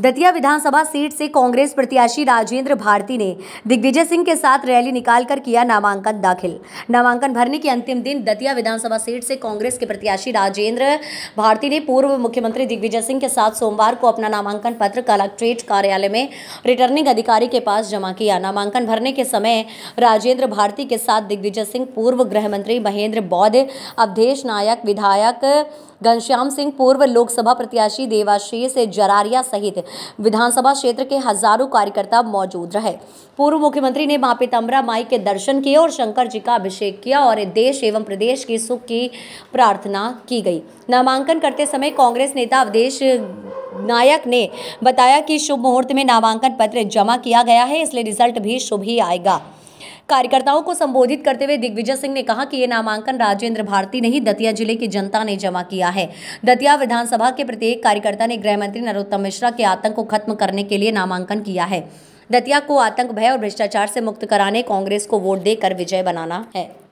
दतिया विधानसभा seat से कांग्रेस प्रत्याशी राजेंद्र भारती ने दिग्विजय सिंह के साथ रैली निकालकर किया नामांकन दाखिल नामांकन भरने के अंतिम दिन दतिया विधानसभा सीट से कांग्रेस के प्रत्याशी राजेंद्र भारती ने पूर्व मुख्यमंत्री दिग्विजय सिंह के साथ सोमवार को अपना नामांकन पत्र कलेक्ट्रेट कार्यालय में रिटर्निंग अधिकारी के पास जमा किया नामांकन भरने के समय राजेंद्र भारती के साथ दिग्विजय सिंह पूर्व गृह मंत्री महेंद्र बौद्ध अवधेश नायक विधायक घनश्याम सिंह पूर्व लोकसभा प्रत्याशी देवाशीष जरारिया सहित विधानसभा क्षेत्र के हजारों कार्यकर्ता मौजूद रहे पूर्व मुख्यमंत्री ने माँ पीताम्बरा माई के दर्शन किए और शंकर जी का अभिषेक किया और देश एवं प्रदेश के सुख की प्रार्थना की गई नामांकन करते समय कांग्रेस नेता अवधेश नायक ने बताया कि शुभ मुहूर्त में नामांकन पत्र जमा किया गया है इसलिए रिजल्ट भी शुभ ही आएगा कार्यकर्ताओं को संबोधित करते हुए दिग्विजय सिंह ने कहा कि ये नामांकन राजेंद्र भारती नहीं दतिया जिले की जनता ने जमा किया है दतिया विधानसभा के प्रत्येक कार्यकर्ता ने गृह मंत्री नरोत्तम मिश्रा के आतंक को खत्म करने के लिए नामांकन किया है दतिया को आतंक भय और भ्रष्टाचार से मुक्त कराने कांग्रेस को वोट देकर विजय बनाना है